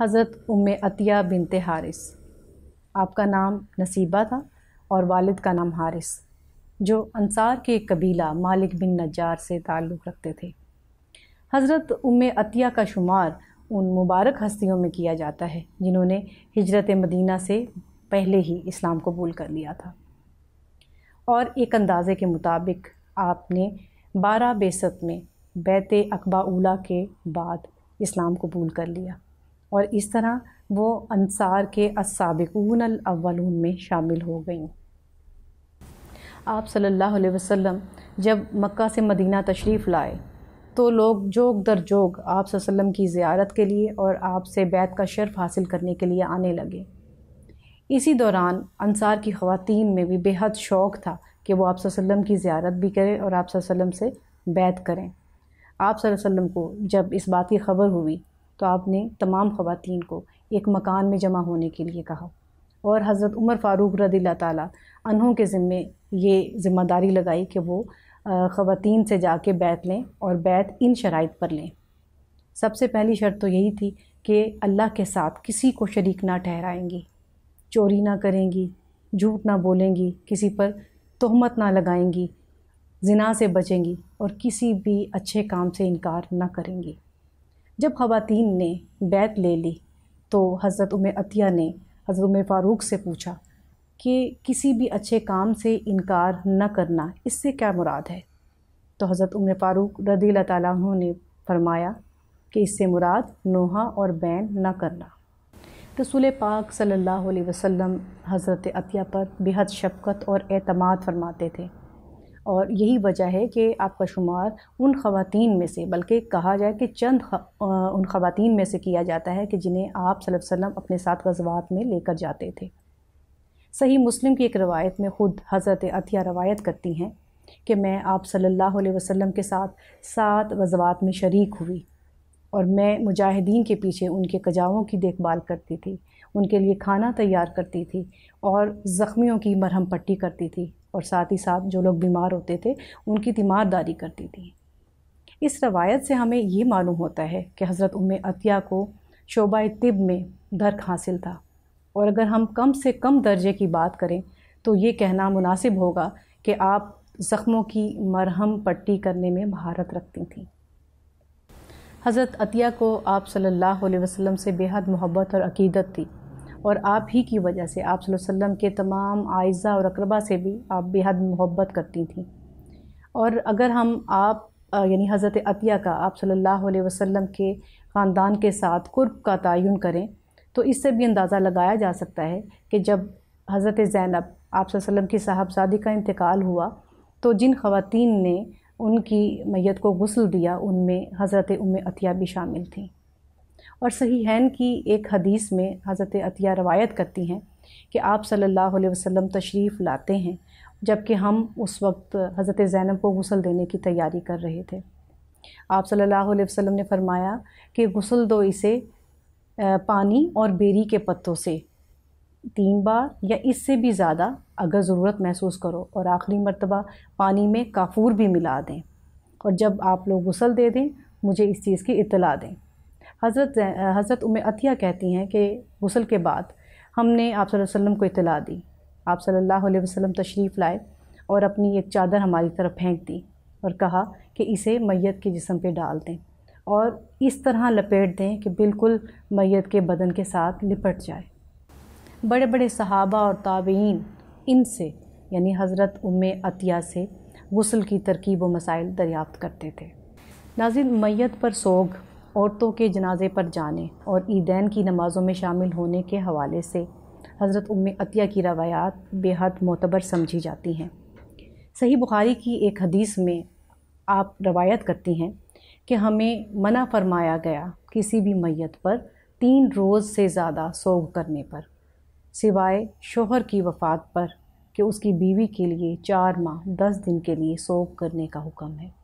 हज़रत उम अतिया बिनते हारिस आपका नाम नसीबा था और वालिद का नाम हारिस जो अंसार के कबीला मालिक बिन नजार से ताल्लुक़ रखते थे हज़रत उम अतिया का शुमार उन मुबारक हस्तियों में किया जाता है जिन्होंने हिजरत मदीना से पहले ही इस्लाम कबूल कर लिया था और एक अंदाज़े के मुताबिक आपने बारह बेसत में बैत अकबा उला के बाद इस्लाम कबूल कर लिया और इस तरह वो अनसार के असाबिकून अव्वलून में शामिल हो गई आप सल्लल्लाहु अलैहि वसल्लम जब मक्का से मदीना तशरीफ़ लाए तो लोग जोग दर जोग आप वसल्लम की ज़्यारत के लिए और आपसे बैत का शर्फ हासिल करने के लिए आने लगे इसी दौरान अनसार की ख़वातीन में भी बेहद शौक़ था कि वो आप वसल्लम की ज़्यारत भी करें और आप वसल्लम से बैत करें आप वसल्लम को जब इस बात की ख़बर हुई तो आपने तमाम ख़वान को एक मकान में जमा होने के लिए कहा और हज़रत उमर फ़ारूक रदी तहों के ज़िम्मे ये ज़िम्मेदारी लगाई कि वो ख़वान से जाके बैत लें और बैत इन शराइ पर लें सबसे पहली शर्त तो यही थी कि अल्लाह के साथ किसी को शरीक ना ठहराएंगी चोरी ना करेंगी झूठ ना बोलेंगी किसी पर तहमत ना लगाएंगी जिना से बचेंगी और किसी भी अच्छे काम से इनकार ना करेंगी जब ख़वातीन ने बैत ले ली तो हज़रत उम अतिया ने हज़रत उम फ़ारूक से पूछा कि किसी भी अच्छे काम से इनकार न करना इससे क्या मुराद है तो हज़रत उम फ़ारूक रदील तुम ने फरमाया कि इससे मुराद नोहा और बैन न करना रसूल पाक सल्लल्लाहु अलैहि वसल्लम हज़रत अतिया पर बेहद शफकत और अतमाद फरमाते थे और यही वजह है कि आपका शुमार उन खातन में से बल्कि कहा जाए कि चंद आ, उन खातन में से किया जाता है कि जिन्हें आप वसल्लम अपने साथ गजवात में लेकर जाते थे सही मुस्लिम की एक रवायत में ख़ुद हज़रत अतिया रवायत करती हैं कि मैं आप सल्लल्लाहु अलैहि वसल्लम के साथ सात वजवात में शरीक हुई और मैं मुजाहिदीन के पीछे उनके कजावों की देखभाल करती थी उनके लिए खाना तैयार करती थी और ज़ख्मियों की मरहम पट्टी करती थी और साथ ही साथ जो लोग बीमार होते थे उनकी तीमारदारी करती थी इस रवायत से हमें ये मालूम होता है कि हज़रत उम अतिया को शोबा तिब में दर्क हासिल था और अगर हम कम से कम दर्जे की बात करें तो ये कहना मुनासिब होगा कि आप ज़ख्मों की मरहम पट्टी करने में महारत रखती थी हज़रत अतिया को आप सल्लल्लाहु अलैहि वसल्लम से बेहद मोहब्बत और अकीदत थी और आप ही की वजह से आप वसल्लम के तमाम आयज़ा और अकरबा से भी आप बेहद मोहब्बत करती थीं और अगर हम आप यानी हज़रत अतिया का आप सल्लल्लाहु अलैहि वसल्लम के ख़ानदान के साथ कुर्ब का तयन करें तो इससे भी अंदाज़ा लगाया जा सकता है कि जब हज़रत ज़ैनब आप वसल्लम की साहबजादी का इंतकाल हुआ तो जिन ख़वातीन ने उनकी मैत को गसल दिया उनमें हज़रत उम अतिया भी शामिल थीं और सही हैन की एक हदीस में हज़रत अतिया रवायत करती हैं कि आप सल्लल्लाहु अलैहि वसल्लम तशरीफ़ लाते हैं जबकि हम उस वक्त हज़रत ज़ैनब को गसल देने की तैयारी कर रहे थे आप सल्लल्लाहु अलैहि वसल्लम ने फरमाया कि गसल दो इसे पानी और बेरी के पत्तों से तीन बार या इससे भी ज़्यादा अगर ज़रूरत महसूस करो और आखिरी मरतबा पानी में काफूर भी मिला दें और जब आप लोग गसल दे दें मुझे इस चीज़ की इतला दें हज़रत हज़रत उम अतिया कहती हैं कि गसल के बाद हमने आप वसम को इतला दी आप सल्लल्लाहु वसम तशरीफ़ लाए और अपनी एक चादर हमारी तरफ फेंक दी और कहा कि इसे मैत के जिसम पे डाल दें और इस तरह लपेट दें कि बिल्कुल मैत के बदन के साथ लिपट जाए बड़े बड़े सहाबा और ताबीन इनसे यानी हज़रत उम अतिया से गसल की तरकीब व मसाइल दरियाफ़्त करते थे नाजिन मैत पर सोग औरतों के जनाजे पर जाने और ईदैन की नमाज़ों में शामिल होने के हवाले से हज़रत उम अतिया की रवायात बेहद मोतबर समझी जाती हैं सही बुखारी की एक हदीस में आप रवायत करती हैं कि हमें मना फरमाया गया किसी भी मैत पर तीन रोज़ से ज़्यादा सोग करने पर सिवाय शोहर की वफ़ात पर कि उसकी बीवी के लिए चार माह दस दिन के लिए सोग करने का हुक्म है